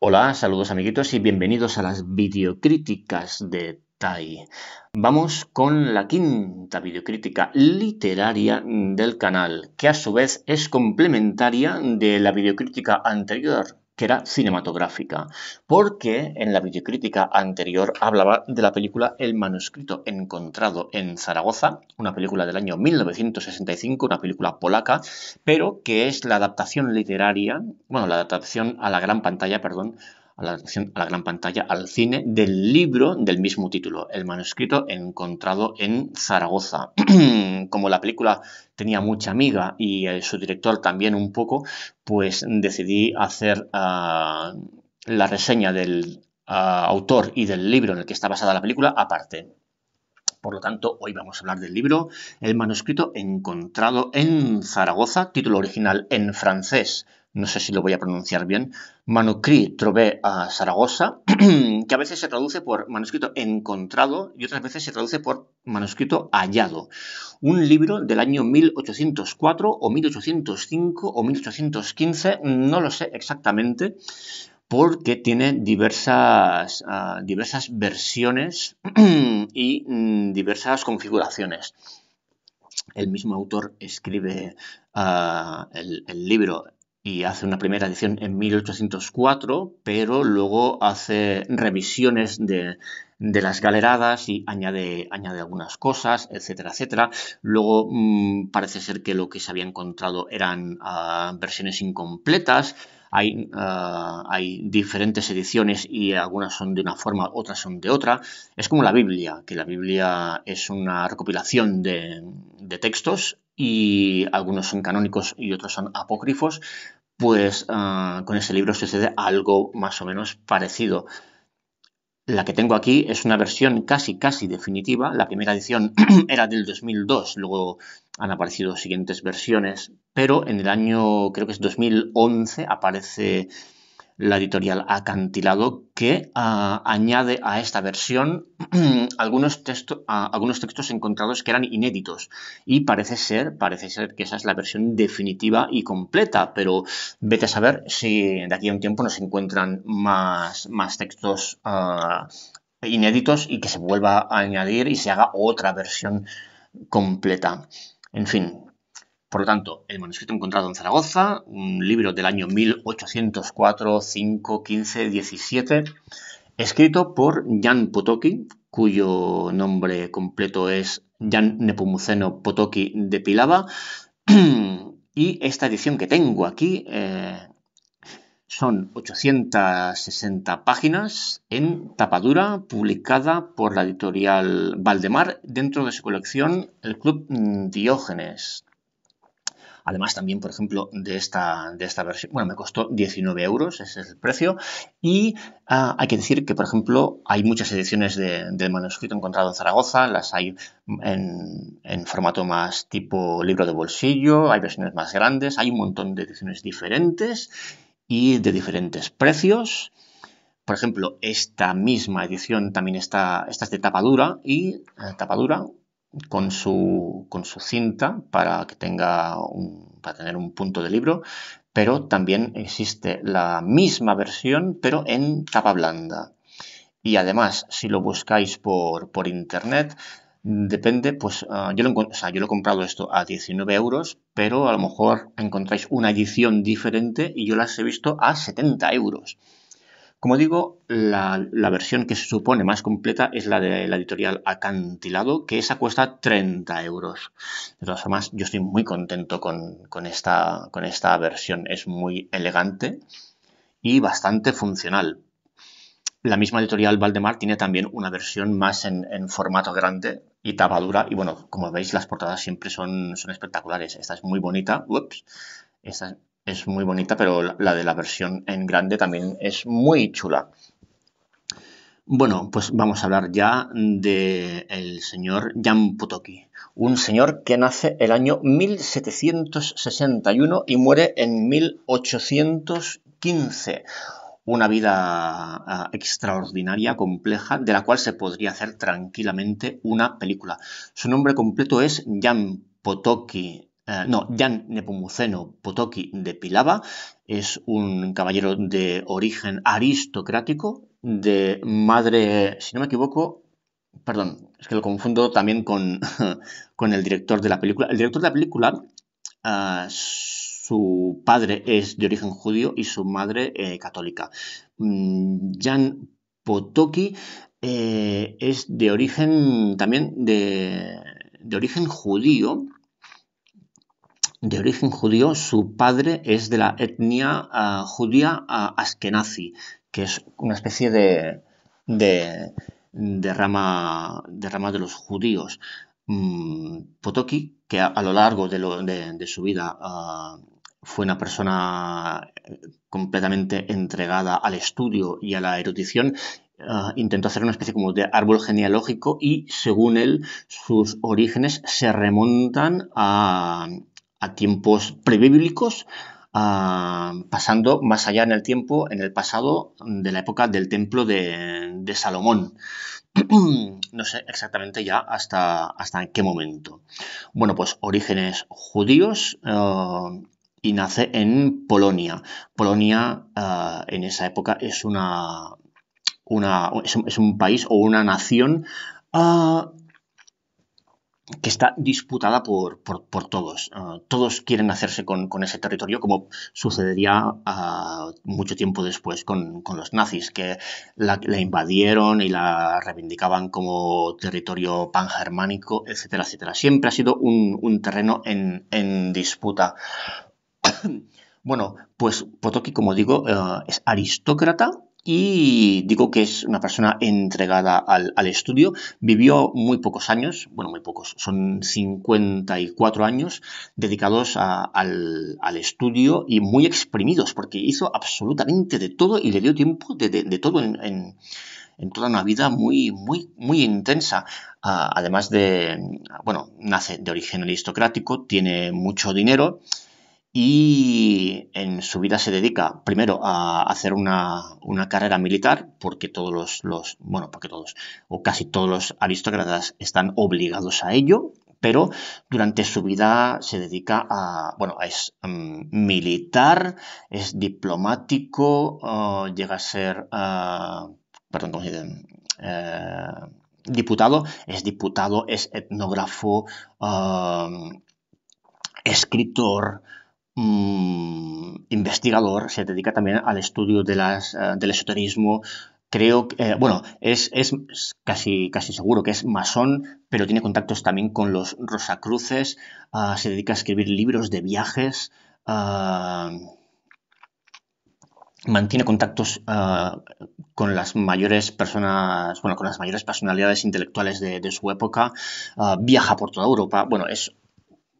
Hola, saludos amiguitos y bienvenidos a las videocríticas de TAI. Vamos con la quinta videocrítica literaria del canal, que a su vez es complementaria de la videocrítica anterior, que era cinematográfica, porque en la videocrítica anterior hablaba de la película El manuscrito encontrado en Zaragoza, una película del año 1965, una película polaca, pero que es la adaptación literaria, bueno, la adaptación a la gran pantalla, perdón, a la gran pantalla, al cine, del libro del mismo título, el manuscrito encontrado en Zaragoza. Como la película tenía mucha amiga y eh, su director también un poco, pues decidí hacer ah, la reseña del ah, autor y del libro en el que está basada la película aparte. Por lo tanto, hoy vamos a hablar del libro El manuscrito encontrado en Zaragoza, título original en francés, no sé si lo voy a pronunciar bien, Manuscrit Trové a Zaragoza, que a veces se traduce por manuscrito encontrado y otras veces se traduce por manuscrito hallado. Un libro del año 1804 o 1805 o 1815, no lo sé exactamente, porque tiene diversas, ah, diversas versiones y mm, diversas configuraciones. El mismo autor escribe ah, el, libro y hace una primera edición en 1804, pero luego hace revisiones de, las galeradas y añade, algunas cosas, etcétera, etcétera. Luego mm, parece ser que lo que se había encontrado eran ah, versiones incompletas. Ah, hay, diferentes ediciones y algunas son de una forma, otras son de otra. Es como la Biblia, que la Biblia es una recopilación de textos y algunos son canónicos y otros son apócrifos, pues ah, con ese libro sucede algo más o menos parecido. La que tengo aquí es una versión casi, casi definitiva. La primera edición era del 2002, luego han aparecido siguientes versiones, pero en el año, creo que es 2011, aparece la editorial Acantilado, que ah, añade a esta versión algunos, ah, algunos textos encontrados que eran inéditos. Y parece ser, parece ser que esa es la versión definitiva y completa, pero vete a saber si de aquí a un tiempo nos encuentran más, más textos ah, inéditos y que se vuelva a añadir y se haga otra versión completa. En fin, por lo tanto, el manuscrito encontrado en Zaragoza, un libro del año 1804, 5, 15, 17, escrito por Jan Potocki, cuyo nombre completo es Jan Nepomuceno Potocki de Pilava. y esta edición que tengo aquí eh, son 860 páginas en tapadura, publicada por la editorial Valdemar dentro de su colección El Club Diógenes. Además también, por ejemplo, de esta, de esta versión, bueno, me costó 19 euros, ese es el precio. Y ah, hay que decir que, por ejemplo, hay muchas ediciones del manuscrito encontrado en Zaragoza, las hay en, formato más tipo libro de bolsillo, hay versiones más grandes, hay un montón de ediciones diferentes y de diferentes precios. Por ejemplo, esta misma edición también está, esta es de tapadura y tapadura, tapa dura eh, con su, cinta para que tenga para tener un punto de libro, pero también existe la misma versión, pero en tapa blanda. Y además, si lo buscáis por, internet, Depende, pues ah, yo, lo, yo lo he comprado esto a 19 euros, pero a lo mejor encontráis una edición diferente y yo las he visto a 70 euros. Como digo, la, versión que se supone más completa es la de la editorial Acantilado, que esa cuesta 30 euros. De todas formas, yo estoy muy contento con, esta, versión. Es muy elegante y bastante funcional. La misma editorial Valdemar tiene también una versión más en, formato grande y tapa Y bueno, como veis, las portadas siempre son, espectaculares. Esta es muy bonita. Ups. Esta es muy bonita, pero la de la versión en grande también es muy chula. Bueno, pues vamos a hablar ya del señor Jan Potocki. un señor que nace el año 1761 y muere en 1815 una vida ah, extraordinaria, compleja, de la cual se podría hacer tranquilamente una película. Su nombre completo es Jan Potoki eh, no, Jan Nepomuceno Potocki de Pilava es un caballero de origen aristocrático, de madre, si no me equivoco, perdón, es que lo confundo también con, con el director de la película. El director de la película, eh, su padre es de origen judío y su madre eh, católica. Mm, Jan Potocki es de origen también de, de origen judío de origen judío, su padre es de la etnia ah, judía ah, askenazi, que es una especie de, de, rama, de los judíos. Mm, Potoki, que a, lo largo de, su vida ah, fue una persona eh, completamente entregada al estudio y a la erudición, intentó hacer una especie como de árbol genealógico y según él sus orígenes se remontan a, a tiempos prebíblicos, ah, pasando más allá en el tiempo, en el pasado de la época del templo de, Salomón. no sé exactamente ya hasta, hasta qué momento. Bueno, pues orígenes judíos. Ah, y nace en Polonia. Polonia ah, en esa época es una, es, un, país o una nación que está disputada por, todos. Ah, todos quieren hacerse con, ese territorio, como sucedería ah, mucho tiempo después con, los nazis, que la, invadieron y la reivindicaban como territorio pangermánico, etcétera, etcétera. Siempre ha sido un, terreno en, disputa. bueno, pues Potoki, como digo, ah, es aristócrata y digo que es una persona entregada al, estudio. Vivió muy pocos años, bueno, muy pocos, son 54 años dedicados al, estudio y muy exprimidos, porque hizo absolutamente de todo y le dio tiempo de, todo en, toda una vida muy, muy, muy intensa. Ah, además de, bueno, nace de origen aristocrático, tiene mucho dinero y en su vida se dedica primero a hacer una, carrera militar porque todos los, los, bueno porque todos o casi todos los aristócratas están obligados a ello pero durante su vida se dedica a bueno es mm, militar es diplomático ah, llega a ser ah, perdón eh, diputado es diputado es etnógrafo ah, escritor Mm, investigador, se dedica también al estudio eh, del esoterismo. Creo que, eh, bueno, es, casi, seguro que es masón, pero tiene contactos también con los Rosacruces, ah, se dedica a escribir libros de viajes, ah, mantiene contactos ah, con las mayores personas, bueno, con las mayores personalidades intelectuales de, su época, viaja por toda Europa, bueno, es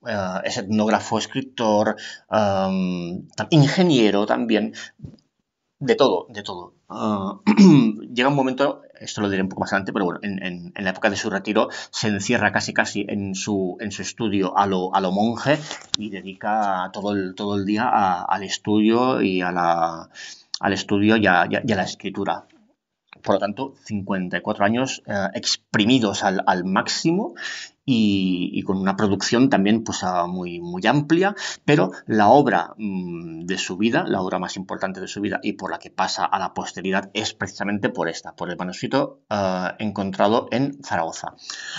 eh, es etnógrafo, escritor, em, ingeniero también, de todo, de todo. Eh, llega un momento, esto lo diré un poco más adelante, pero bueno, en, la época de su retiro se encierra casi casi en su, en su estudio a lo, a lo monje y dedica todo el, todo el día al estudio y a la, al estudio la escritura por lo tanto, 54 años eh, exprimidos al, al, máximo y, con una producción también pues, ah, muy, muy amplia, pero la obra mm, de su vida, la obra más importante de su vida y por la que pasa a la posteridad es precisamente por esta, por el manuscrito ah, encontrado en Zaragoza.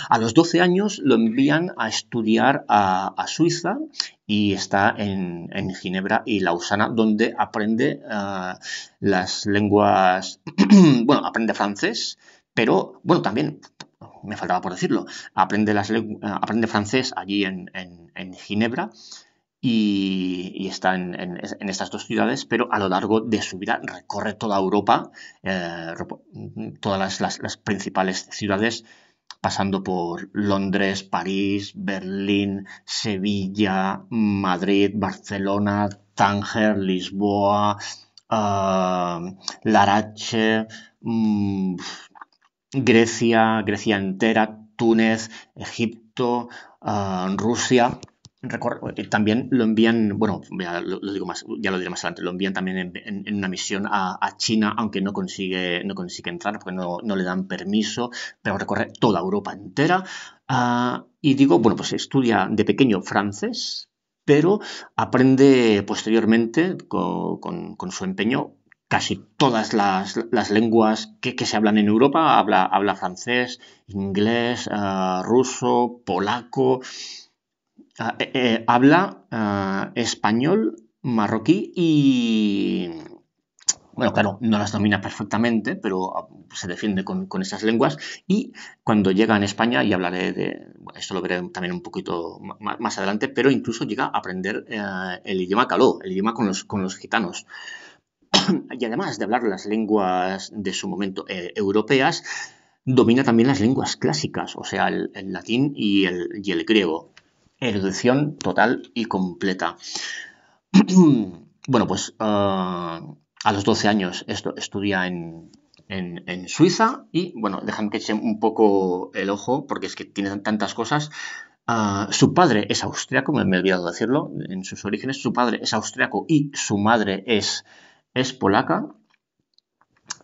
A los 12 años lo envían a estudiar a, Suiza y está en, en, Ginebra y Lausana, donde aprende ah, las lenguas, bueno, aprende francés, pero bueno, también me faltaba por decirlo, aprende, eh, francés allí en, Ginebra y, está en, estas dos ciudades, pero a lo largo de su vida recorre toda Europa, eh, todas las, principales ciudades, pasando por Londres, París, Berlín, Sevilla, Madrid, Barcelona, Tánger, Lisboa, eh, Larache. Mm, Grecia, Grecia entera, Túnez, Egipto, ah, Rusia. Eh, también lo envían, bueno, ya lo, digo ya lo diré más adelante, lo envían también en, una misión a, China, aunque no consigue, no consigue entrar porque no, le dan permiso, pero recorre toda Europa entera. Ah, y digo, bueno, pues estudia de pequeño francés, pero aprende posteriormente con su empeño casi todas las, lenguas que, se hablan en Europa. Habla, habla francés, inglés, eh, ruso, polaco. Eh, eh, habla español, marroquí y... Bueno, claro, no las domina perfectamente, pero ah, se defiende con, esas lenguas. Y cuando llega en España, y hablaré de esto, lo veré también un poquito más, adelante, pero incluso llega a aprender el idioma caló, el idioma con los, con los gitanos y además de hablar las lenguas de su momento eh, europeas, domina también las lenguas clásicas, o sea, el, latín y el, griego. Erudición total y completa. bueno, pues ah, a los 12 años esto, estudia en, Suiza y, bueno, déjame que eche un poco el ojo porque es que tiene tantas cosas. Ah, su padre es austriaco, me, me he olvidado decirlo, en sus orígenes su padre es austriaco y su madre es es polaca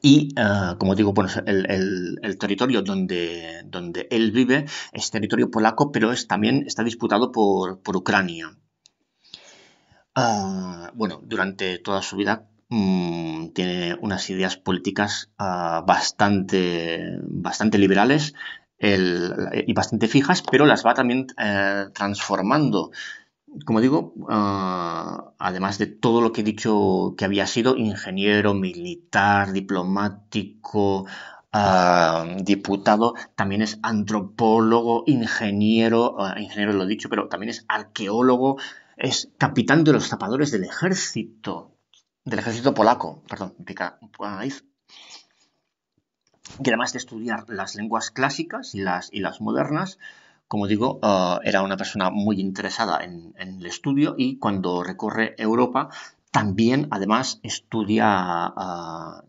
y, eh, como digo, el, territorio donde, él vive es territorio polaco, pero también está disputado por, Ucrania. Ah, bueno, durante toda su vida mm, tiene unas ideas políticas ah, bastante, liberales y bastante fijas, pero las va también eh, transformando como digo, ah, además de todo lo que he dicho que había sido ingeniero, militar, diplomático, ah, diputado, también es antropólogo, ingeniero, ah, ingeniero lo he dicho, pero también es arqueólogo, es capitán de los zapadores del ejército, del ejército polaco, perdón, pica país. Y además de estudiar las lenguas clásicas y las, y las modernas, como digo, ah, era una persona muy interesada en, el estudio y cuando recorre Europa también, además, estudia... Ah,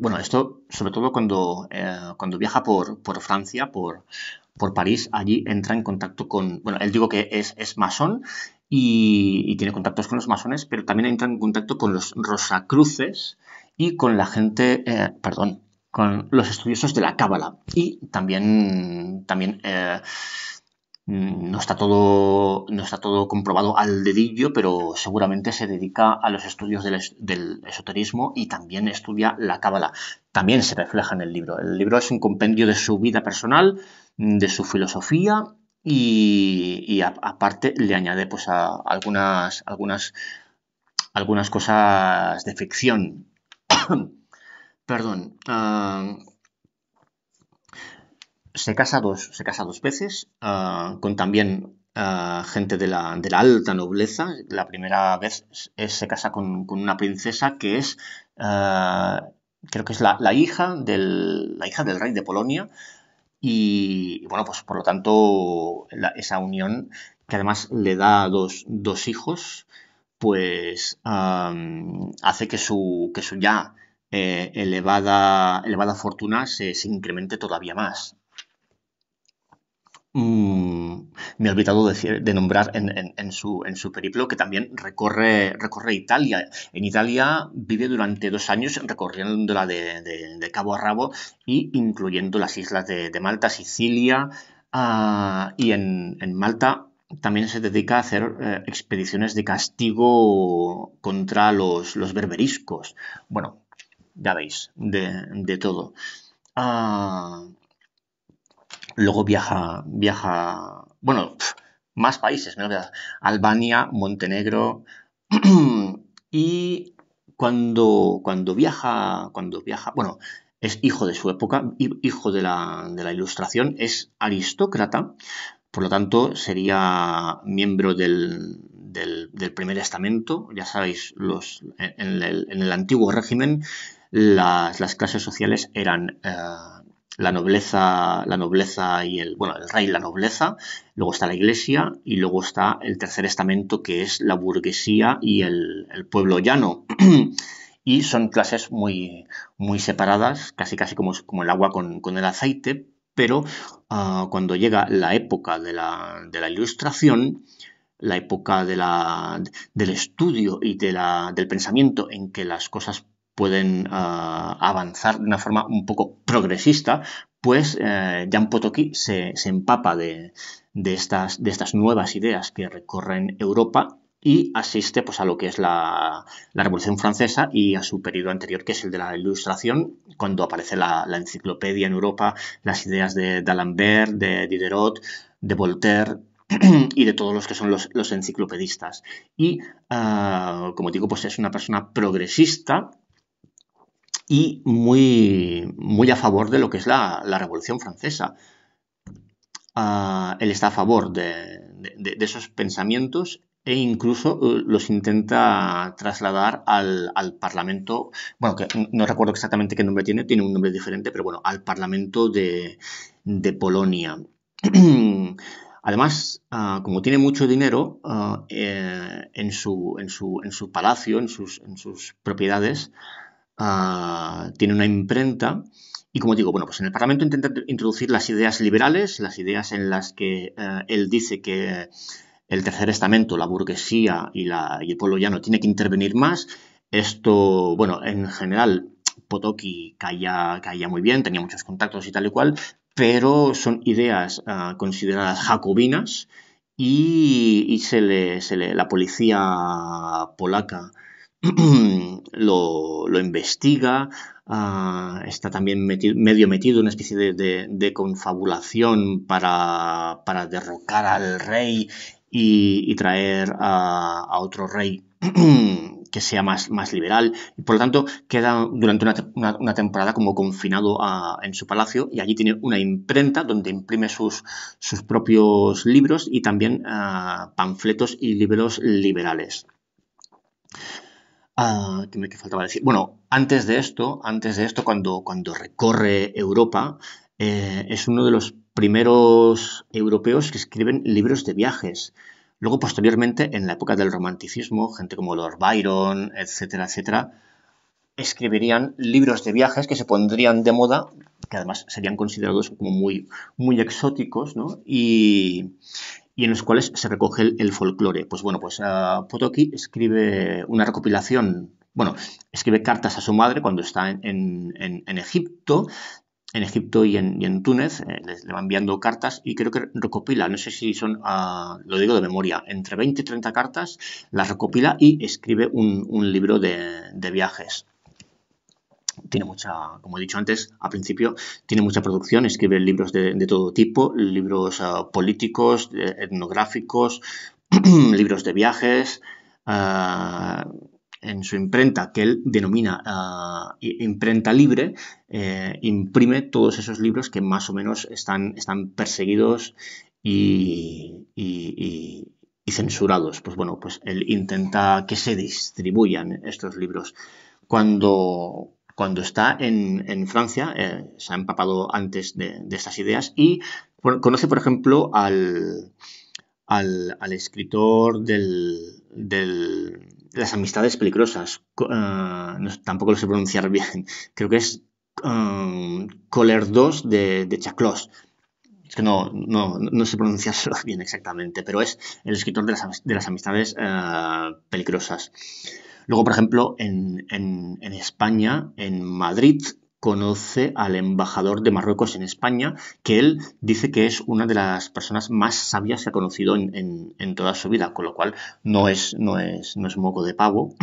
bueno, esto sobre todo cuando, eh, cuando viaja por, Francia, por, por París, allí entra en contacto con, bueno, él digo que es, es masón y, tiene contactos con los masones, pero también entra en contacto con los Rosacruces y con la gente, eh, perdón, con los estudiosos de la Cábala. Y también, también eh, no, está todo, no está todo comprobado al dedillo, pero seguramente se dedica a los estudios del, esoterismo y también estudia la Cábala. También se refleja en el libro. El libro es un compendio de su vida personal, de su filosofía y, aparte le añade pues algunas algunas algunas cosas de ficción Perdón. Ah, se casa dos, se veces, ah, con también ah, gente de la, alta nobleza. La primera vez se casa con, una princesa que es, creo que es la, hija del, la hija del rey de Polonia. Y, bueno, pues por lo tanto, esa unión que además le da dos, hijos, pues hace que su, que su ya eh, elevada, elevada fortuna se, incremente todavía más. Mm, me he olvidado de, de nombrar en, en, su, en, su, periplo que también recorre, recorre, Italia. En Italia vive durante dos años recorriendo la de, cabo a rabo y incluyendo las islas de, Malta, Sicilia ah, y en, Malta también se dedica a hacer eh, expediciones de castigo contra los, los berberiscos. Bueno, ya veis, de, todo. Ah, luego viaja, viaja, bueno, más países, Albania, Montenegro. y cuando, cuando viaja, cuando viaja, bueno, es hijo de su época, hijo de la, ilustración, es aristócrata, por lo tanto sería miembro del, primer estamento, ya sabéis, en el antiguo régimen las, clases sociales eran eh, la nobleza, la nobleza y el, bueno, el rey, la nobleza, luego está la iglesia y luego está el tercer estamento que es la burguesía y el, pueblo llano. y son clases muy, muy separadas, casi casi como, como el agua con, el aceite, pero ah, cuando llega la época de la, ilustración, la época de la, del estudio y de del pensamiento en que las cosas pueden ah, avanzar de una forma un poco progresista, pues Jean eh, Jan se, empapa de, estas, nuevas ideas que recorren Europa y asiste pues, a lo que es la, Revolución Francesa y a su periodo anterior, que es el de la Ilustración, cuando aparece la, enciclopedia en Europa, las ideas de d'Alembert, de Diderot, de Voltaire, y de todos los que son los, enciclopedistas. Y, ah, como digo, pues es una persona progresista y muy, muy a favor de lo que es la, Revolución Francesa. Ah, él está a favor de, esos pensamientos e incluso eh, los intenta trasladar al, Parlamento, bueno, que no recuerdo exactamente qué nombre tiene, tiene un nombre diferente, pero bueno, al Parlamento de, Polonia. Además, ah, como tiene mucho dinero ah, eh, en, su, en, su, palacio, en en sus propiedades, Ah, tiene una imprenta. Y como digo, bueno, pues en el Parlamento intenta introducir las ideas liberales, las ideas en las que eh, él dice que el tercer estamento, la burguesía y, el pueblo llano tiene que intervenir más. Esto, bueno, en general, Potoki caía, caía muy bien, tenía muchos contactos y tal y cual, pero son ideas ah, consideradas jacobinas y, y se, le, se le, la policía polaca lo, investiga, ah, está también medio metido en una especie de, confabulación para, derrocar al rey y, traer a, otro rey que sea más, liberal. Y por lo tanto, queda durante una, temporada como confinado en su palacio y allí tiene una imprenta donde imprime sus, propios libros y también ah, panfletos y libros liberales. ¿Qué me faltaba decir. Bueno, antes de esto, antes de esto, cuando, cuando recorre Europa, eh, es uno de los primeros europeos que escriben libros de viajes. Luego, posteriormente, en la época del romanticismo, gente como Lord Byron, etcétera, etcétera, escribirían libros de viajes que se pondrían de moda, que además serían considerados como muy, muy exóticos, ¿no? y en los cuales se recoge el, folclore. Pues bueno, pues uh, Potoki escribe una recopilación, bueno, escribe cartas a su madre cuando está en, Egipto, en Egipto y en, Túnez, eh, le va enviando cartas y creo que recopila, no sé si son, ah, lo digo de memoria, entre 20 y 30 cartas, las recopila y escribe un, libro de viajes tiene mucha, como he dicho antes, al principio, tiene mucha producción, escribe libros de, todo tipo, libros ah, políticos, eh, etnográficos, libros de viajes. Ah, en su imprenta, que él denomina ah, imprenta libre, eh, imprime todos esos libros que más o menos están, están perseguidos y, y y censurados. Pues bueno, pues él intenta que se distribuyan estos libros. Cuando, cuando está en, Francia, eh, se ha empapado antes de, estas ideas y conoce, por ejemplo, al, al, escritor de las amistades peligrosas. Eh, tampoco lo sé pronunciar bien. Creo que es eh, Coller 2 de, de Chaclos es que no, no, no sé pronunciarlo bien exactamente, pero es el escritor de las, amistades peligrosas. Luego, por ejemplo, en, España, en Madrid, conoce al embajador de Marruecos en España, que él dice que es una de las personas más sabias que ha conocido en, toda su vida, con lo cual no es, no es, no es moco de pavo.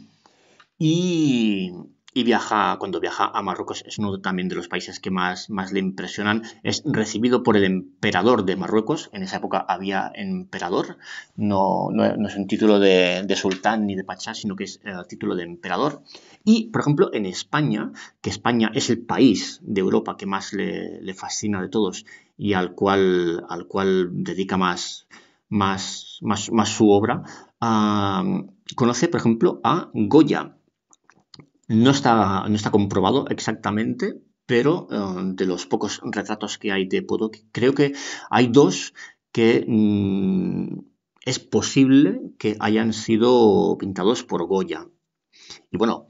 y, y viaja, cuando viaja a Marruecos, es uno también de los países que más, más le impresionan. Es recibido por el emperador de Marruecos, en esa época había emperador, no, es un título de, sultán ni de pachá, sino que es el eh, título de emperador. Y, por ejemplo, en España, que España es el país de Europa que más le, fascina de todos y al cual, al cual dedica más, más, más, su obra, ah, conoce, por ejemplo, a Goya. No está, no está comprobado exactamente, pero eh, de los pocos retratos que hay de Podoc, creo que hay dos que mm, es posible que hayan sido pintados por Goya. Y bueno,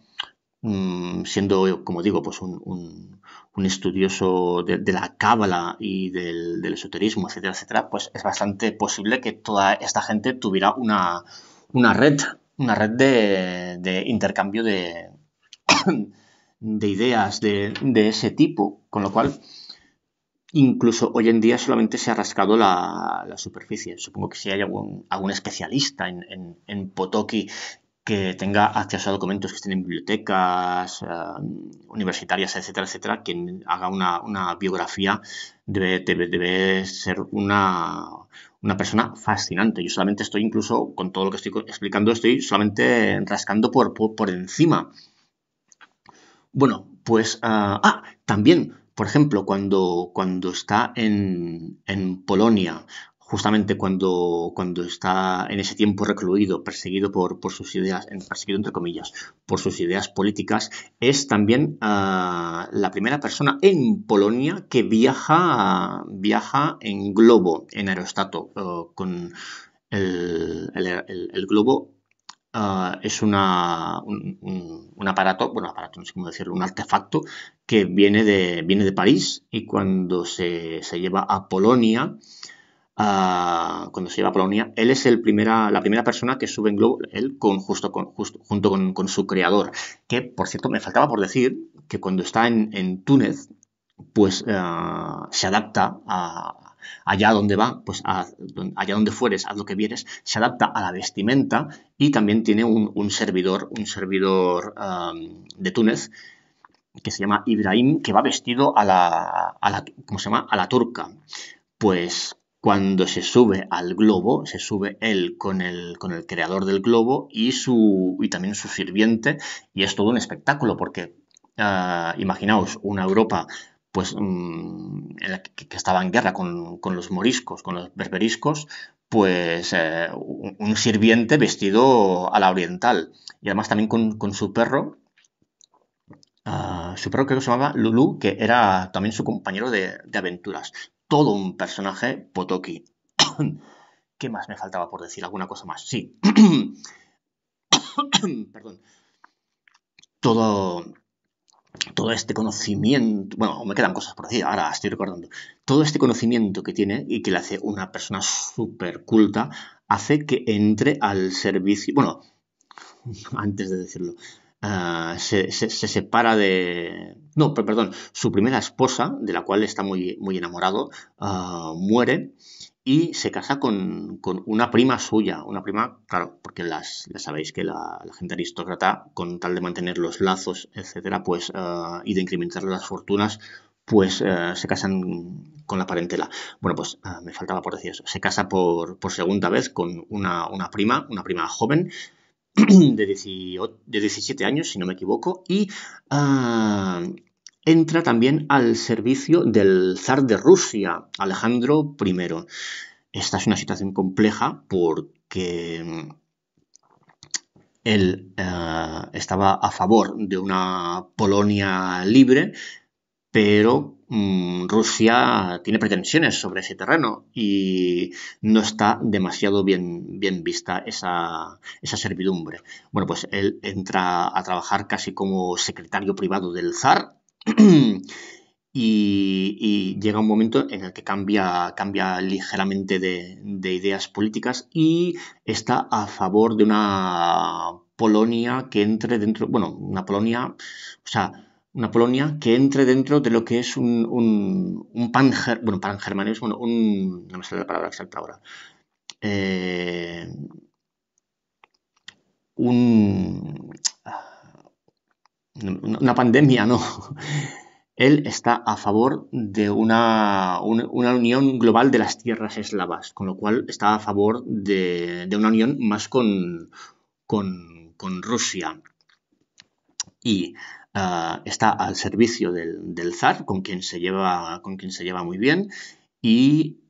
mm, siendo, como digo, pues un, estudioso de, la cábala y del, esoterismo, etcétera, etcétera, pues es bastante posible que toda esta gente tuviera una, una red, una red de intercambio de, de ideas de, ese tipo, con lo cual incluso hoy en día solamente se ha rascado la, superficie. Supongo que si hay algún, algún especialista en, en, Potoki que tenga acceso a documentos que estén en bibliotecas eh, universitarias, etcétera, etcétera, quien haga una, biografía debe, debe, ser una, persona fascinante. Yo solamente estoy, incluso con todo lo que estoy explicando, estoy solamente rascando por, por encima bueno, pues, ah, ah, también, por ejemplo, cuando, cuando está en, en Polonia justamente cuando, cuando está en ese tiempo recluido, perseguido por, sus ideas, perseguido entre comillas, por sus ideas políticas, es también ah, la primera persona en Polonia que viaja, viaja en globo, en aerostato, eh, con el globo Ah, es un, aparato, bueno, aparato, no sé cómo decirlo, un artefacto que viene de, viene de París y cuando se, lleva a Polonia, ah, cuando se lleva a Polonia, él es el primera, la primera persona que sube en globo, él junto con, su creador. Que, por cierto, me faltaba por decir que cuando está en, Túnez, pues ah, se adapta a, Allá donde va, pues allá donde fueres, haz lo que vieres, se adapta a la vestimenta y también tiene un, servidor, un servidor de Túnez que se llama Ibrahim, que va vestido a la, se llama? A la turca. Pues cuando se sube al globo, se sube él con el, con el creador del globo y, su, y también su sirviente, y es todo un espectáculo, porque ah, imaginaos una Europa pues, mm, que, estaba en guerra con, los moriscos, con los berberiscos, pues eh, un, sirviente vestido a la oriental. Y además también con, su perro, ah, su perro creo que se llamaba Lulu, que era también su compañero de, de aventuras. Todo un personaje potoki. ¿Qué más me faltaba por decir? ¿Alguna cosa más? Sí. Perdón. Todo, todo este conocimiento, bueno, me quedan cosas por decir, ahora estoy recordando, todo este conocimiento que tiene y que le hace una persona súper culta, hace que entre al servicio, bueno, antes de decirlo, ah, se, separa de, no, perdón, su primera esposa, de la cual está muy, muy enamorado, ah, muere y se casa con, una prima suya, una prima, claro, porque las, ya sabéis que la, gente aristócrata, con tal de mantener los lazos, etcétera, pues, eh, y de incrementar las fortunas, pues eh, se casan con la parentela. Bueno, pues eh, me faltaba por decir eso. Se casa por, por segunda vez con una, una, prima, una prima joven, de, 18, de 17 años, si no me equivoco, y entra también al servicio del zar de Rusia, Alejandro I. Esta es una situación compleja porque mm, él eh, estaba a favor de una Polonia libre, pero mm, Rusia tiene pretensiones sobre ese terreno y no está demasiado bien, vista esa, esa, servidumbre. Bueno, pues él entra a trabajar casi como secretario privado del zar Y, llega un momento en el que cambia, ligeramente de, ideas políticas y está a favor de una Polonia que entre dentro, bueno, una Polonia, o sea, una Polonia que entre dentro de lo que es un, pan... un panger, bueno, bueno, un, no me sale la palabra exacta ahora, eh, un, una pandemia, no. Él está a favor de una, unión global de las tierras eslavas, con lo cual está a favor de, una unión más con, con, Rusia. Y ah, está al servicio del, zar, con quien, se lleva, con quien se lleva muy bien, y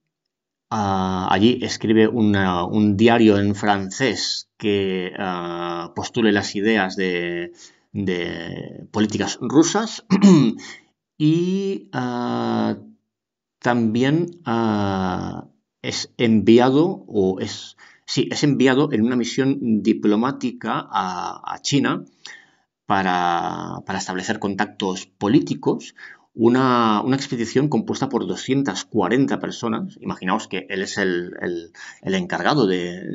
ah, allí escribe un diario en francés que ah, postule las ideas de, de políticas rusas y ah, también ah, es enviado o es sí es enviado en una misión diplomática a, China para, establecer contactos políticos una, expedición compuesta por 240 personas. Imaginaos que él es el, encargado de,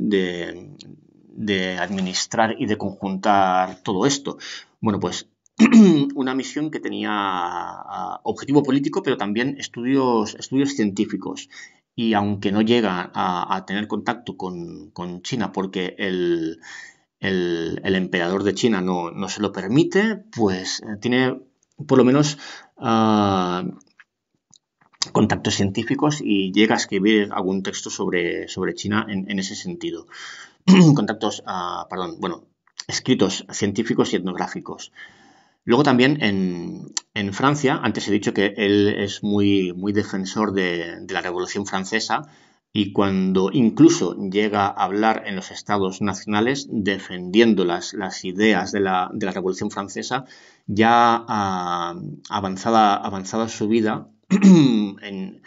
de administrar y de conjuntar todo esto? Bueno, pues una misión que tenía ah, objetivo político, pero también estudios, estudios científicos. Y aunque no llega a, tener contacto con, China porque el, el, emperador de China no, se lo permite, pues eh, tiene por lo menos ah, contactos científicos y llega a escribir algún texto sobre, sobre China en ese sentido. contactos, ah, perdón, bueno, escritos científicos y etnográficos. Luego también en, Francia, antes he dicho que él es muy, muy defensor de, la Revolución Francesa y cuando incluso llega a hablar en los estados nacionales defendiendo las, ideas de la, Revolución Francesa, ya ha ah, avanzada, avanzada su vida, en,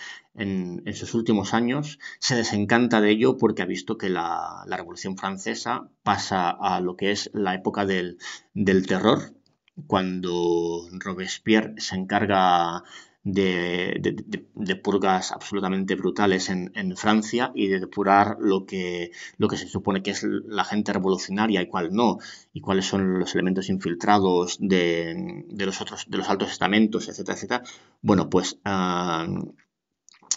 sus últimos años, se desencanta de ello porque ha visto que la, Revolución Francesa pasa a lo que es la época del, del terror, cuando Robespierre se encarga de, purgas absolutamente brutales en, Francia y de depurar lo que, lo que se supone que es la gente revolucionaria y cuál no, y cuáles son los elementos infiltrados de, los, otros, de los altos estamentos, etcétera, etcétera. Bueno, pues ah,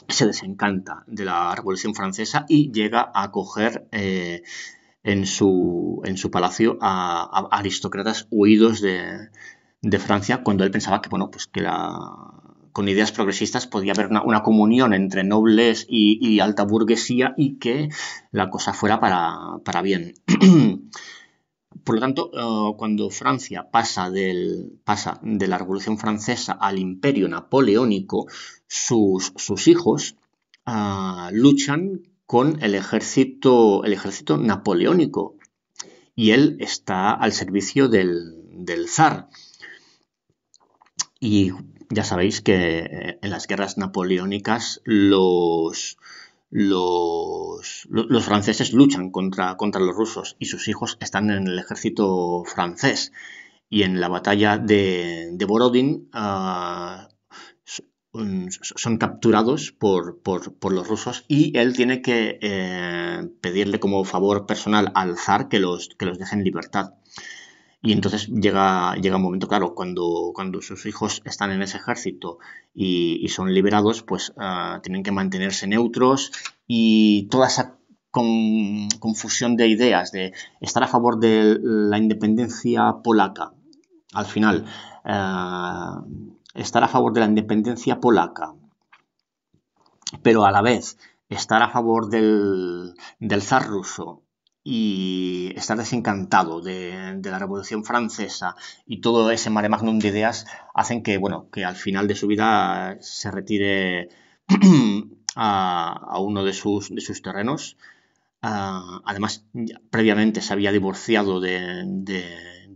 se desencanta de la Revolución Francesa y llega a coger eh, en, su, en su palacio a, aristócratas huidos de, de Francia cuando él pensaba que, bueno, pues que la, con ideas progresistas podía haber una, comunión entre nobles y, alta burguesía y que la cosa fuera para, bien. Por lo tanto, eh, cuando Francia pasa, del, pasa de la Revolución Francesa al Imperio Napoleónico, sus, sus hijos ah, luchan con el ejército, el ejército napoleónico y él está al servicio del, del zar. Y ya sabéis que eh, en las guerras napoleónicas los, los, franceses luchan contra, contra los rusos y sus hijos están en el ejército francés. Y en la batalla de, de ah, son capturados por, los rusos y él tiene que eh, pedirle como favor personal al zar que los, que los deje en libertad. Y entonces llega, llega un momento, claro, cuando, cuando sus hijos están en ese ejército y, son liberados, pues ah, tienen que mantenerse neutros y toda esa confusión de ideas, de estar a favor de la independencia polaca, al final, ah, estar a favor de la independencia polaca, pero a la vez estar a favor del, del zar ruso y estar desencantado de, la Revolución Francesa y todo ese mare magnum de ideas hacen que, bueno, que al final de su vida se retire a, uno de sus, terrenos. Ah, además, previamente se había divorciado de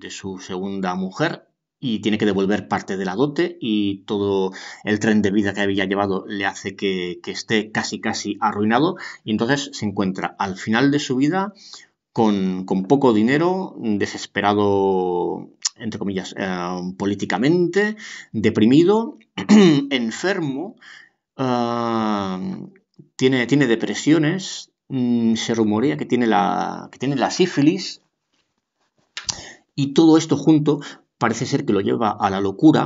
su segunda mujer y tiene que devolver parte de la dote y todo el tren de vida que había llevado le hace que, esté casi casi arruinado y entonces se encuentra al final de su vida con, poco dinero, desesperado, entre comillas, eh, políticamente, deprimido, enfermo, eh, tiene, tiene, depresiones, mm, se rumorea que tiene la, que tiene la sífilis, y todo esto junto parece ser que lo lleva a la locura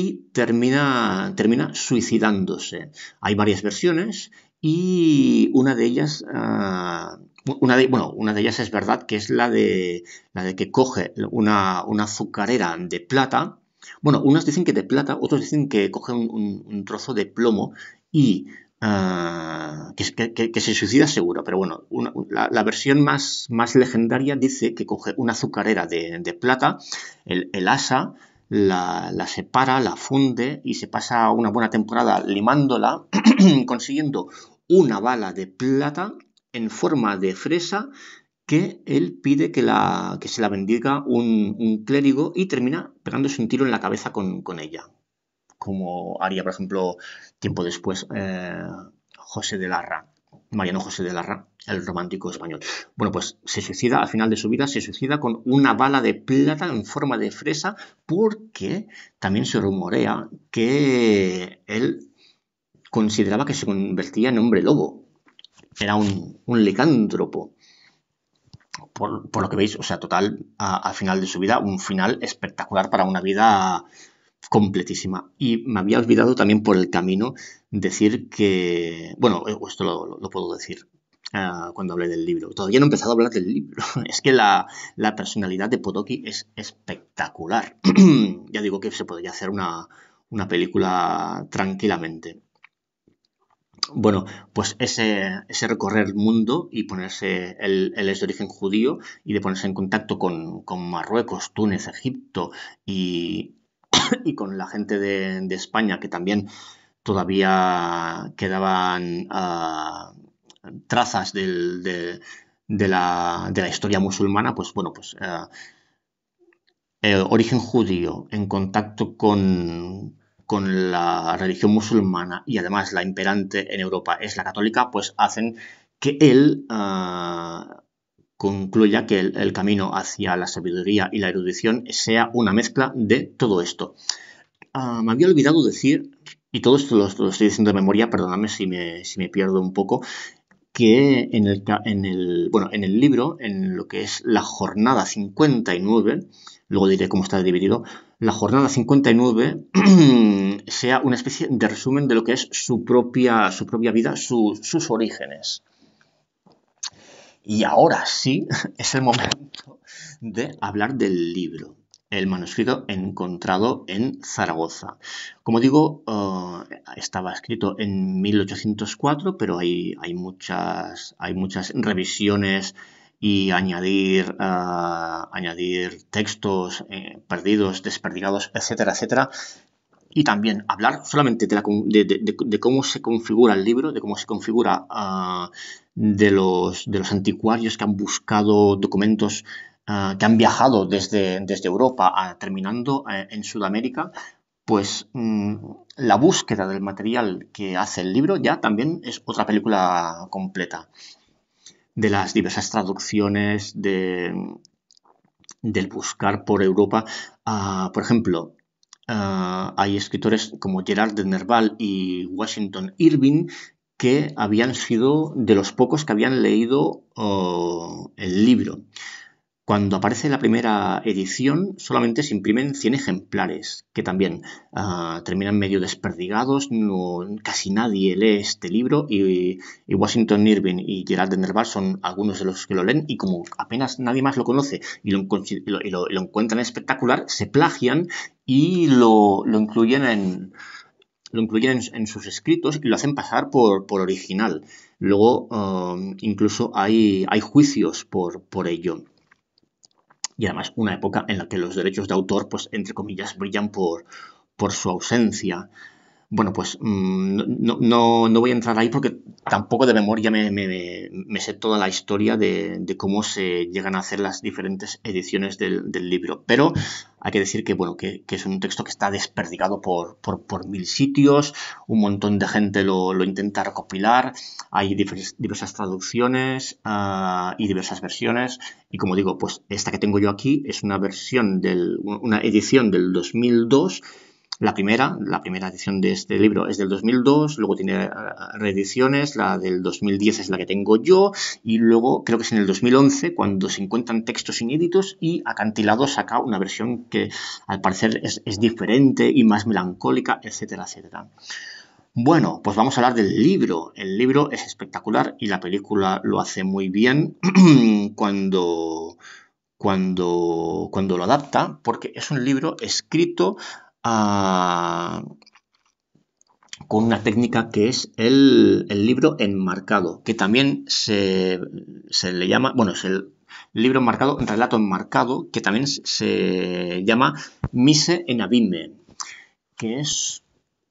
y termina, termina suicidándose. Hay varias versiones y una de ellas... Ah, una de, bueno, una de ellas es verdad que es la de, la que coge una, azucarera de plata. Bueno, unas dicen que de plata, otros dicen que coge un trozo de plomo y Ah, que, se suicida seguro, pero bueno, la, versión más, más, legendaria dice que coge una azucarera de, plata, el, asa, la, separa, la funde y se pasa una buena temporada limándola, consiguiendo una bala de plata en forma de fresa que él pide que, que se la bendiga un, clérigo y termina pegándose un tiro en la cabeza con ella como haría, por ejemplo, tiempo después eh, José de Larra, Mariano José de Larra, el romántico español. Bueno, pues se suicida, al final de su vida se suicida con una bala de plata en forma de fresa, porque también se rumorea que él consideraba que se convertía en hombre lobo. Era un, un licántropo. Por, por, lo que veis, o sea, total, al final de su vida, un final espectacular para una vida completísima. Y me había olvidado también por el camino decir que, bueno, eh, esto lo, puedo decir ah, cuando hablé del libro. Todavía no he empezado a hablar del libro. es que la, personalidad de Podoki es espectacular. ya digo que se podría hacer una, película tranquilamente. Bueno, pues ese, recorrer el mundo y ponerse, él, es de origen judío, y de ponerse en contacto con Marruecos, Túnez, Egipto y, y con la gente de, España que también todavía quedaban ah, trazas de, la, historia musulmana, pues bueno, pues ah, origen judío en contacto con, la religión musulmana y además la imperante en Europa es la católica, pues hacen que él ah, concluya que el, camino hacia la sabiduría y la erudición sea una mezcla de todo esto. Ah, me había olvidado decir, y todo esto lo, estoy diciendo de memoria, perdóname si me, si me pierdo un poco, que en el, libro, en lo que es la jornada 59, luego diré cómo está dividido, la jornada 59 sea una especie de resumen de lo que es su propia, su propia vida, sus orígenes. Y ahora sí es el momento de hablar del libro, el manuscrito encontrado en Zaragoza. Como digo, eh, estaba escrito en 1804, pero hay, muchas, revisiones y añadir, eh, textos eh, perdidos, desperdigados, etcétera, etcétera, y también hablar solamente de, cómo se configura el libro, de cómo se configura ah, de, los, de los anticuarios que han buscado documentos ah, que han viajado desde, desde Europa ah, terminando eh, en Sudamérica, pues mm, la búsqueda del material que hace el libro ya también es otra película completa. De las diversas traducciones, del buscar por Europa. por ejemplo, Ah, hay escritores como Gerard de Nerval y Washington Irving que habían sido de los pocos que habían leído oh, el libro. Cuando aparece la primera edición solamente se imprimen 100 ejemplares, que también ah, terminan medio desperdigados, casi nadie lee este libro y, Washington Irving y Gerard de Nerval son algunos de los que lo leen y como apenas nadie más lo conoce y lo, y encuentran espectacular, se plagian y lo, incluyen en, lo incluyen en, sus escritos y lo hacen pasar por, por original. Luego, ah, incluso hay, hay juicios por, por ello y además una época en la que los derechos de autor, pues entre comillas, brillan por, por su ausencia. Bueno, pues mm, no, voy a entrar ahí porque tampoco de memoria me, sé toda la historia de, cómo se llegan a hacer las diferentes ediciones del, libro. Pero hay que decir que, bueno, que, es un texto que está desperdigado por, mil sitios, un montón de gente lo, intenta recopilar, hay diversas traducciones ah, y diversas versiones. Y como digo, pues esta que tengo yo aquí es una versión, del, una edición del 2002 la primera, la primera edición de este libro es del 2002, luego tiene eh, reediciones, la del 2010 es la que tengo yo, y luego creo que es en el 2011 cuando se encuentran textos inéditos y Acantilado saca una versión que al parecer es, diferente y más melancólica, etcétera, etcétera. Bueno, pues vamos a hablar del libro. El libro es espectacular y la película lo hace muy bien cuando, cuando, cuando lo adapta, porque es un libro escrito con una técnica que es el, libro enmarcado, que también se, le llama, bueno, es el libro enmarcado, relato enmarcado, que también se llama Mise en Abime, que es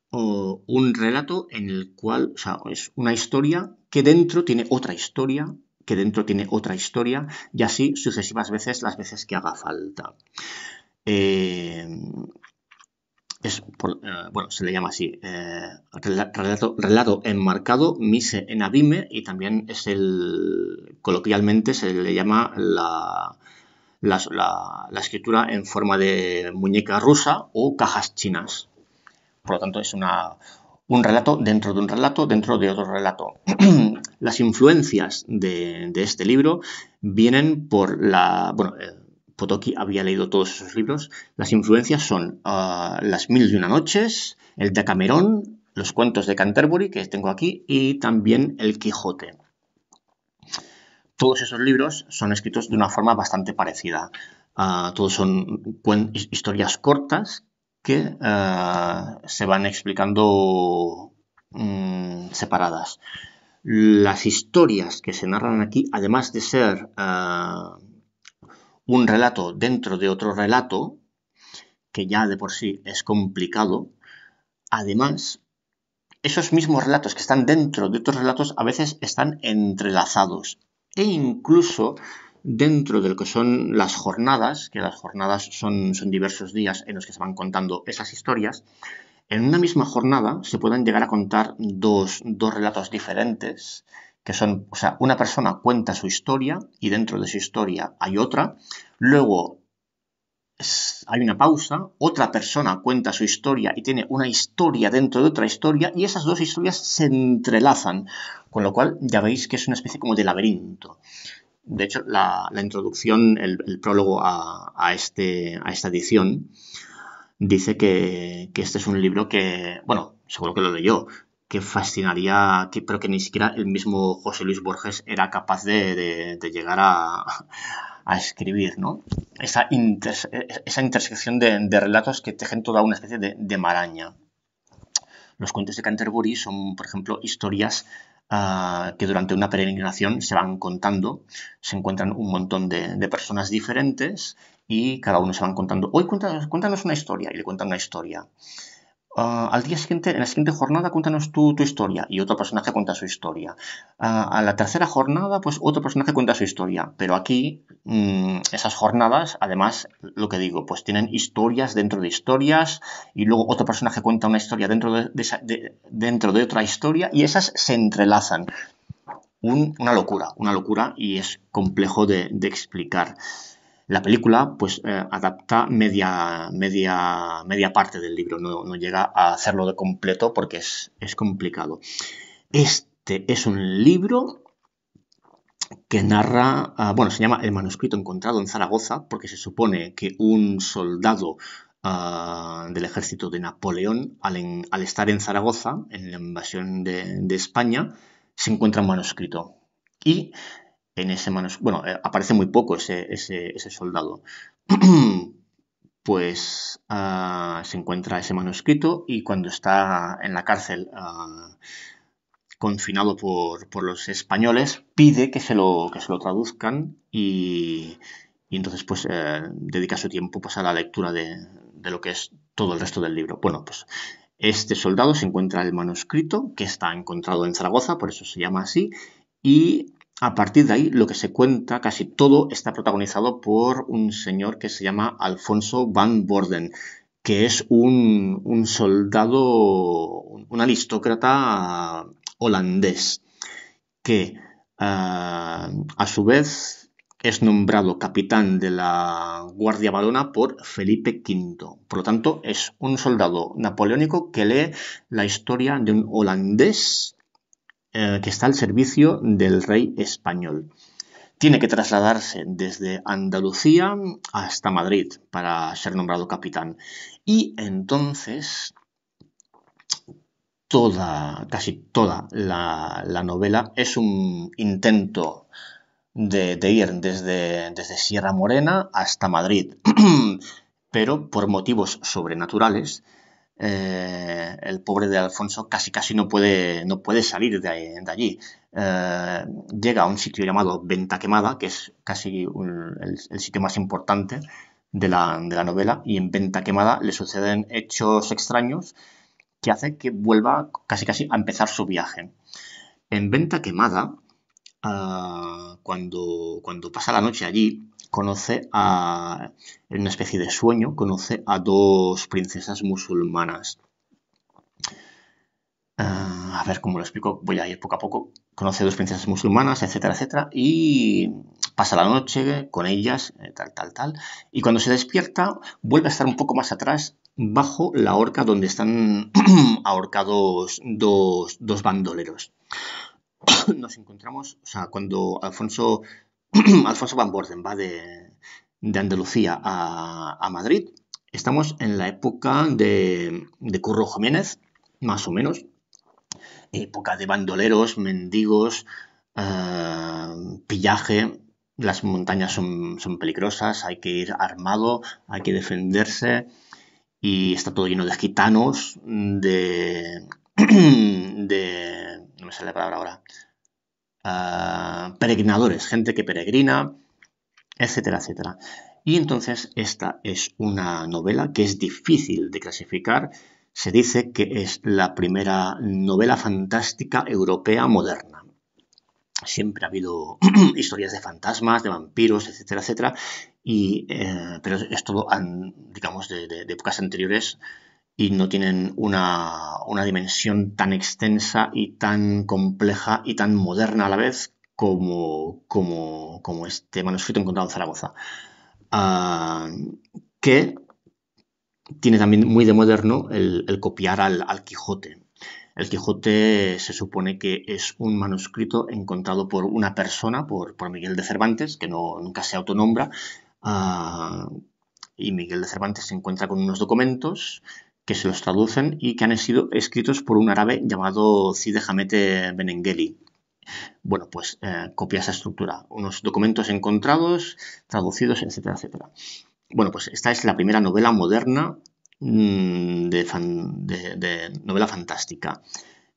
un relato en el cual, o sea, es una historia que dentro tiene otra historia, que dentro tiene otra historia, y así sucesivas veces las veces que haga falta. Eh, es eh, bueno, se le llama así, eh, relato, enmarcado, mise en abime, y también es el, coloquialmente se le llama la, la, escritura en forma de muñeca rusa o cajas chinas. Por lo tanto, es una, un relato dentro de un relato, dentro de otro relato. Las influencias de, este libro vienen por la... Bueno, eh, Potoki había leído todos esos libros. Las influencias son ah, Las Mil y Una Noches, el de Decamerón, los cuentos de Canterbury, que tengo aquí, y también El Quijote. Todos esos libros son escritos de una forma bastante parecida. Ah, todos son historias cortas que ah, se van explicando mm, separadas. Las historias que se narran aquí, además de ser un relato dentro de otro relato, que ya de por sí es complicado, además, esos mismos relatos que están dentro de otros relatos a veces están entrelazados e incluso dentro de lo que son las jornadas, que las jornadas son, son diversos días en los que se van contando esas historias, en una misma jornada se pueden llegar a contar dos relatos diferentes que son, o sea, una persona cuenta su historia y dentro de su historia hay otra, luego hay una pausa, otra persona cuenta su historia y tiene una historia dentro de otra historia y esas dos historias se entrelazan, con lo cual ya veis que es una especie como de laberinto. De hecho, la, introducción, el, prólogo este, a, esta edición, dice que, que, este es un libro que, bueno, seguro que lo leyó, que fascinaría, que, pero que ni siquiera el mismo José Luis Borges era capaz de, llegar a, escribir, ¿no? Esa, esa intersección de, relatos que tejen toda una especie de, maraña. Los cuentos de Canterbury son, por ejemplo, historias ah, que durante una peregrinación se van contando, se encuentran un montón de, personas diferentes y cada uno se van contando, hoy cuéntanos una historia, y le cuentan una historia. Ah, al día siguiente, en la siguiente jornada, cuéntanos tu historia y otro personaje cuenta su historia. Ah, a la tercera jornada, pues otro personaje cuenta su historia. Pero aquí, mm, esas jornadas, además, lo que digo, pues tienen historias dentro de historias y luego otro personaje cuenta una historia dentro de, otra historia y esas se entrelazan. una locura, una locura y es complejo de explicar. La película pues eh, adapta media, media, media parte del libro, no, no llega a hacerlo de completo porque es, complicado. Este es un libro que narra, ah, bueno, se llama El manuscrito encontrado en Zaragoza, porque se supone que un soldado ah, del ejército de Napoleón, al, estar en Zaragoza, en la invasión de, de España, se encuentra un manuscrito. Y en ese manuscrito. Bueno, eh, aparece muy poco ese, soldado. pues ah, se encuentra ese manuscrito y cuando está en la cárcel ah, confinado por, los españoles, pide que se lo, que lo traduzcan y, entonces pues eh, dedica su tiempo pues, a la lectura de, de, lo que es todo el resto del libro. Bueno, pues este soldado se encuentra el manuscrito que está encontrado en Zaragoza, por eso se llama así, y a partir de ahí, lo que se cuenta, casi todo está protagonizado por un señor que se llama Alfonso Van Borden, que es un, soldado, un aristócrata holandés, que eh, a su vez es nombrado capitán de la Guardia Valona por Felipe V. Por lo tanto, es un soldado napoleónico que lee la historia de un holandés eh, que está al servicio del rey español. Tiene que trasladarse desde Andalucía hasta Madrid para ser nombrado capitán. Y entonces toda, casi toda la, novela es un intento de, ir desde Sierra Morena hasta Madrid. Pero por motivos sobrenaturales, eh, el pobre de Alfonso casi casi no puede, no puede salir de, allí. Eh, llega a un sitio llamado Venta Quemada, que es casi el, sitio más importante de la, novela, y en Venta Quemada le suceden hechos extraños que hace que vuelva casi casi a empezar su viaje. En Venta Quemada, ah, cuando, cuando pasa la noche allí, conoce a, en una especie de sueño, conoce a dos princesas musulmanas. Ah, a ver cómo lo explico, voy a ir poco a poco. Conoce a dos princesas musulmanas, etcétera, etcétera, y pasa la noche con ellas, eh, tal, tal, tal. Y cuando se despierta, vuelve a estar un poco más atrás, bajo la horca donde están ahorcados dos, dos bandoleros. Nos encontramos, o sea, cuando Alfonso Alfonso Van Borden va de, Andalucía a, Madrid. Estamos en la época de, Curro Jiménez, más o menos. Época de bandoleros, mendigos, eh, pillaje. Las montañas son, son, peligrosas, hay que ir armado, hay que defenderse. Y está todo lleno de gitanos, de. de no me sale la palabra ahora. Ah, peregrinadores, gente que peregrina, etcétera, etcétera. Y entonces esta es una novela que es difícil de clasificar. Se dice que es la primera novela fantástica europea moderna. Siempre ha habido historias de fantasmas, de vampiros, etcétera, etcétera. Y, eh, pero es todo, digamos, de, de épocas anteriores y no tienen una, dimensión tan extensa y tan compleja y tan moderna a la vez como, como, este manuscrito encontrado en Zaragoza. Ah, que tiene también muy de moderno el, copiar al, Quijote. El Quijote se supone que es un manuscrito encontrado por una persona, por, por Miguel de Cervantes, que nunca se autonombra, ah, y Miguel de Cervantes se encuentra con unos documentos que se los traducen y que han sido escritos por un árabe llamado Cide Hamete Benengeli. Bueno, pues eh, copia esa estructura, unos documentos encontrados, traducidos, etcétera, etcétera. Bueno, pues esta es la primera novela moderna mm, de, novela fantástica,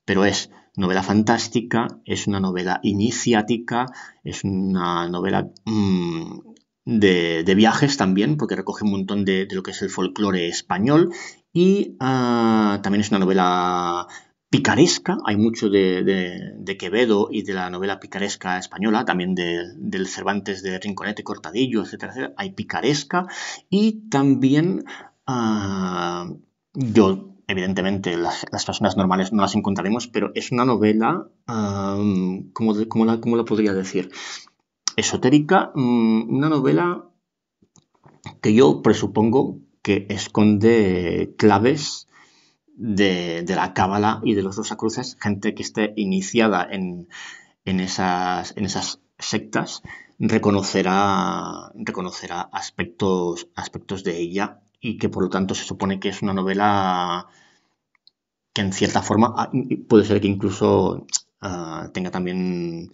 pero es novela fantástica, es una novela iniciática, es una novela mm, de, viajes también, porque recoge un montón de, lo que es el folclore español y ah, también es una novela picaresca, hay mucho de, Quevedo y de la novela picaresca española, también de, del Cervantes de Rinconete, Cortadillo, etcétera, Hay picaresca y también ah, yo evidentemente las, personas normales no las encontraremos, pero es una novela, ah, ¿cómo, la, podría decir? Esotérica, mm, una novela que yo presupongo que esconde claves de, la cábala y de los dos rosacruces, gente que esté iniciada en, esas, en esas sectas reconocerá, reconocerá aspectos, aspectos de ella y que por lo tanto se supone que es una novela que en cierta forma ah, puede ser que incluso ah, tenga también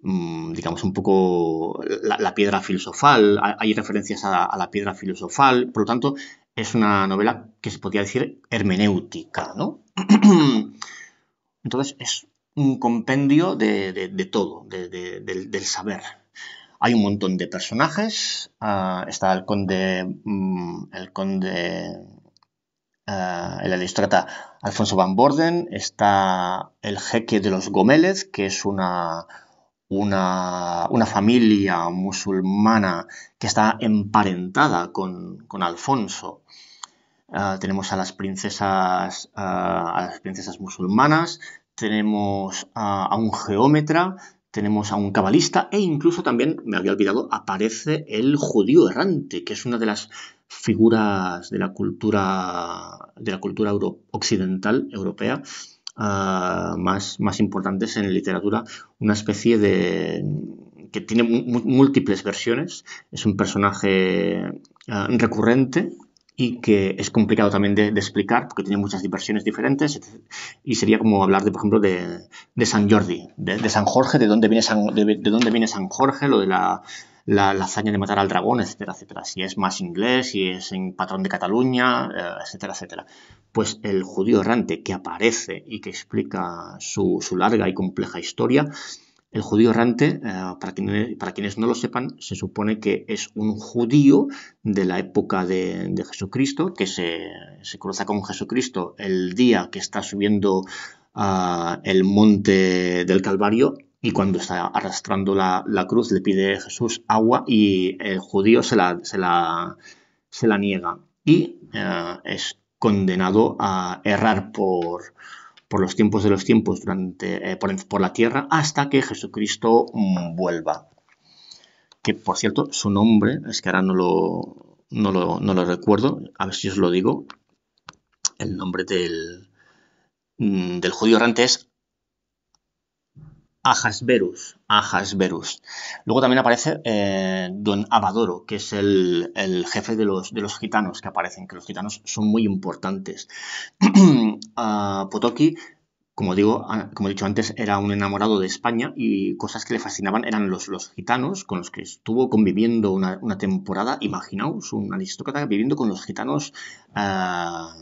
Mm, digamos, un poco la, piedra filosofal, hay referencias a, la piedra filosofal, por lo tanto, es una novela que se podría decir hermenéutica, ¿no? Entonces, es un compendio de, todo, del, saber. Hay un montón de personajes, ah, está el conde, mm, el conde, ah, el alistrata Alfonso Van Borden, está el jeque de los Gomeles, que es una una, una, familia musulmana que está emparentada con, Alfonso. Ah, tenemos a las princesas, ah, a las princesas musulmanas, tenemos a un geómetra, tenemos a un cabalista e incluso también, me había olvidado, aparece el judío errante, que es una de las figuras de la cultura, de la cultura occidental europea Ah, más, más importantes en literatura, una especie de que tiene múltiples versiones, es un personaje ah, recurrente y que es complicado también de, explicar porque tiene muchas versiones diferentes y sería como hablar de, por ejemplo, de, San Jordi, de, San Jorge, de dónde viene de, dónde viene San Jorge, lo de la la, hazaña de matar al dragón, etcétera, etcétera. Si es más inglés, si es en patrón de Cataluña, eh, etcétera, etcétera. Pues el judío errante que aparece y que explica su, larga y compleja historia, el judío errante, eh, para, quienes, para quienes no lo sepan, se supone que es un judío de la época de, Jesucristo, que se, cruza con Jesucristo el día que está subiendo ah, el monte del Calvario y cuando está arrastrando la, cruz le pide Jesús agua y el judío se la, se la, niega y eh, es condenado a errar por, los tiempos de los tiempos durante, eh, por, la tierra hasta que Jesucristo mm, vuelva. Que por cierto, su nombre, es que ahora no lo, no lo, recuerdo, a ver si os lo digo, el nombre del, mm, del judío errante es Verus. Ahasverus, Verus. Luego también aparece eh, Don Abadoro, que es el, jefe de los, gitanos que aparecen, que los gitanos son muy importantes. Ah, Potoki como digo, ah, como he dicho antes, era un enamorado de España y cosas que le fascinaban eran los, gitanos con los que estuvo conviviendo una, temporada. Imaginaos, un aristócrata viviendo con los gitanos ah,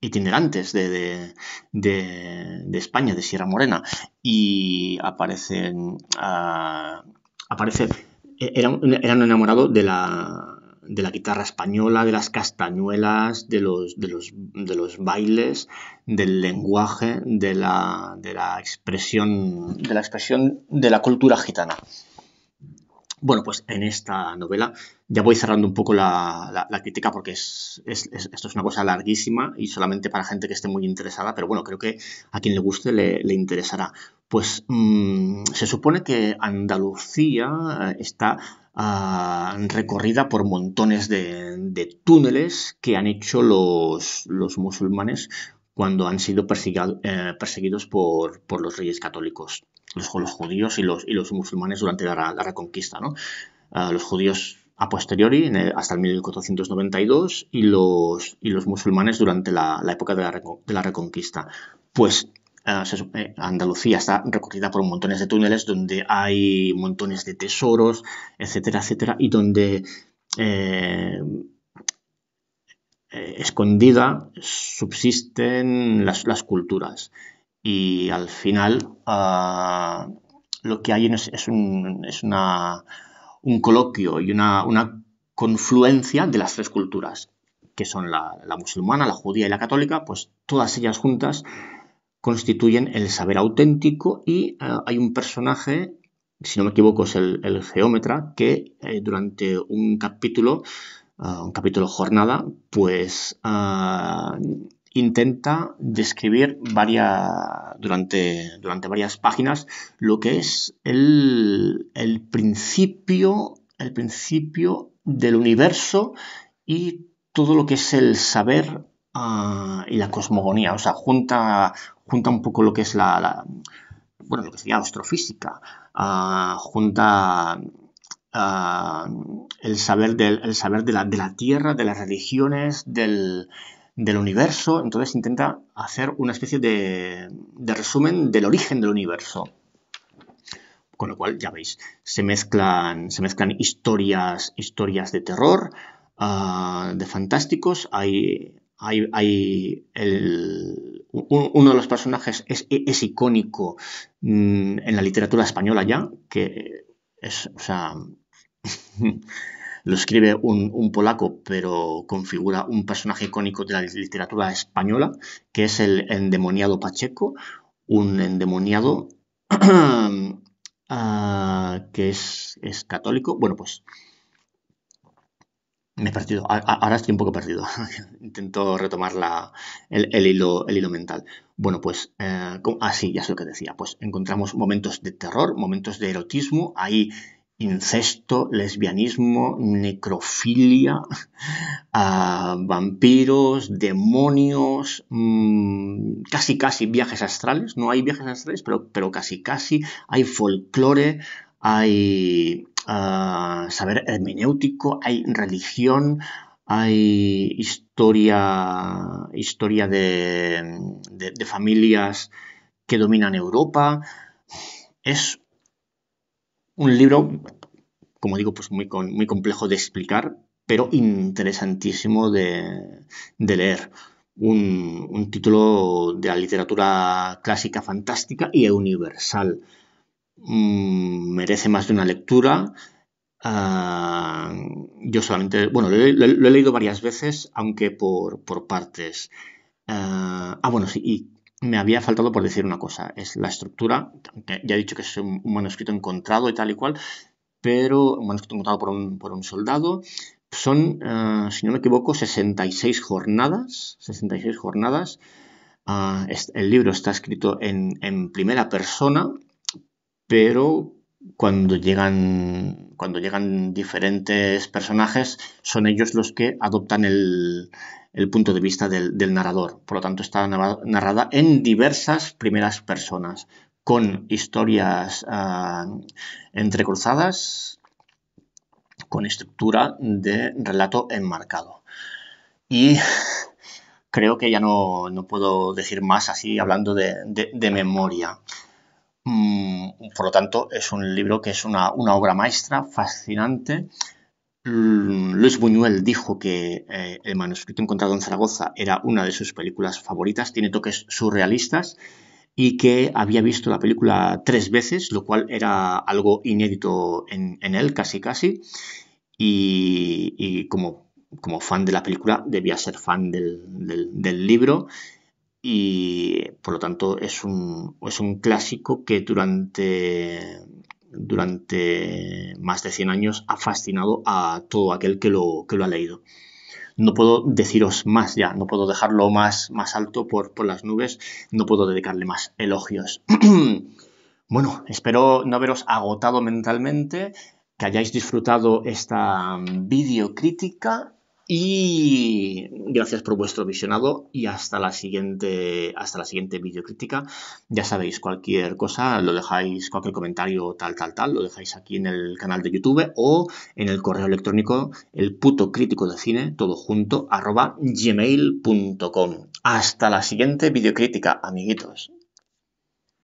itinerantes de, de, de, España, de Sierra Morena, y aparecen, ah, e, eran, enamorados de la, de la guitarra española, de las castañuelas, de los, de los, de los bailes, del lenguaje, de la, de la expresión, de la expresión de la cultura gitana. Bueno, pues en esta novela ya voy cerrando un poco la, crítica porque esto es una cosa larguísima y solamente para gente que esté muy interesada, pero bueno, creo que a quien le guste le, interesará. Pues mm, se supone que Andalucía eh, está ah, recorrida por montones de, túneles que han hecho los, musulmanes cuando han sido eh, perseguidos por, por los reyes católicos los, judíos y los, y los musulmanes durante la, Reconquista. ¿no? Ah, los judíos a posteriori, hasta el 1492, y los, y los musulmanes durante la, época de la, Reconquista. Pues ah, eh, Andalucía está recorrida por montones de túneles donde hay montones de tesoros, etcétera, etcétera, y donde... Eh, eh, escondida subsisten las, las culturas y al final ah, lo que hay es, un, es una, coloquio y una, confluencia de las tres culturas, que son la, musulmana, la judía y la católica, pues todas ellas juntas constituyen el saber auténtico y ah, hay un personaje, si no me equivoco es el, geómetra, que eh, durante un capítulo, ah, un capítulo jornada, pues intenta describir durante, durante, varias páginas lo que es el, principio, principio del universo y todo lo que es el saber ah, y la cosmogonía. O sea, junta, junta un poco lo que es la, bueno, lo que sería astrofísica, ah, junta ah, el saber, del, saber de la, de la tierra, de las religiones, del del universo, entonces intenta hacer una especie de, resumen del origen del universo con lo cual ya veis, se mezclan, se mezclan historias, historias de terror, ah, de fantásticos, hay, hay, uno de los personajes es, e, icónico mm, en la literatura española ya, que es, o sea, lo escribe un, polaco, pero configura un personaje icónico de la literatura española, que es el endemoniado Pacheco, un endemoniado ah, que es, católico. Bueno, pues me he perdido, ahora estoy un poco perdido, intento retomar la, el, hilo, el, hilo, mental. Bueno, pues eh, así, ah, ya sé lo que decía, pues encontramos momentos de terror, momentos de erotismo, ahí incesto, lesbianismo, necrofilia, ah, vampiros, demonios, mm, casi casi viajes astrales, no hay viajes astrales, pero, pero casi casi, hay folclore, hay ah, saber hermenéutico, hay religión, hay historia, historia de, familias que dominan Europa. Es un libro, como digo, pues muy, muy complejo de explicar, pero interesantísimo de, leer. Un, título de la literatura clásica fantástica y universal. Mm, merece más de una lectura. Ah, yo solamente, bueno, lo, he leído varias veces, aunque por, partes. Ah, ah, bueno, sí, y me había faltado por decir una cosa, es la estructura, ya he dicho que es un, manuscrito encontrado y tal y cual, pero un manuscrito encontrado por un, soldado, son, eh, si no me equivoco, 66 jornadas, 66 jornadas, ah, el libro está escrito en, en primera persona, pero cuando llegan, diferentes personajes, son ellos los que adoptan el, punto de vista del, narrador. Por lo tanto, está narrada en diversas primeras personas, con historias ah, entrecruzadas, con estructura de relato enmarcado. Y creo que ya no, puedo decir más así hablando de memoria. Mm, por lo tanto, es un libro que es una, obra maestra, fascinante. Mm, Luis Buñuel dijo que eh, el manuscrito encontrado en Zaragoza era una de sus películas favoritas, tiene toques surrealistas y que había visto la película tres veces, lo cual era algo inédito en, él, casi casi. Y, como, fan de la película, debía ser fan del libro y por lo tanto es un, es un clásico que durante, durante más de 100 años ha fascinado a todo aquel que lo, ha leído. No puedo deciros más ya, no puedo dejarlo más, más alto por, por las nubes, no puedo dedicarle más elogios. bueno, espero no haberos agotado mentalmente, que hayáis disfrutado esta mm, videocrítica y gracias por vuestro visionado y hasta la siguiente, hasta la siguiente videocrítica. Ya sabéis, cualquier cosa, lo dejáis, cualquier comentario tal, tal, tal, lo dejáis aquí en el canal de YouTube o en el correo electrónico el puto crítico de cine, todo junto, arroba gmail.com. Hasta la siguiente videocrítica, amiguitos.